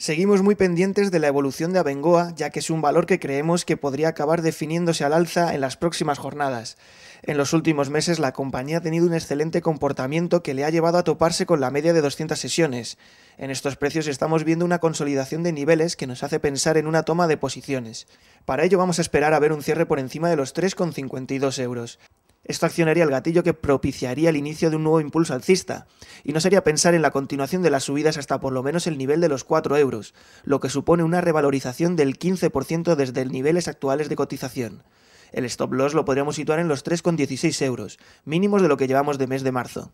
Seguimos muy pendientes de la evolución de Abengoa, ya que es un valor que creemos que podría acabar definiéndose al alza en las próximas jornadas. En los últimos meses la compañía ha tenido un excelente comportamiento que le ha llevado a toparse con la media de 200 sesiones. En estos precios estamos viendo una consolidación de niveles que nos hace pensar en una toma de posiciones. Para ello vamos a esperar a ver un cierre por encima de los 3,52 euros. Esto accionaría el gatillo que propiciaría el inicio de un nuevo impulso alcista, y no sería pensar en la continuación de las subidas hasta por lo menos el nivel de los 4 euros, lo que supone una revalorización del 15% desde niveles actuales de cotización. El stop loss lo podríamos situar en los 3,16 euros, mínimos de lo que llevamos de mes de marzo.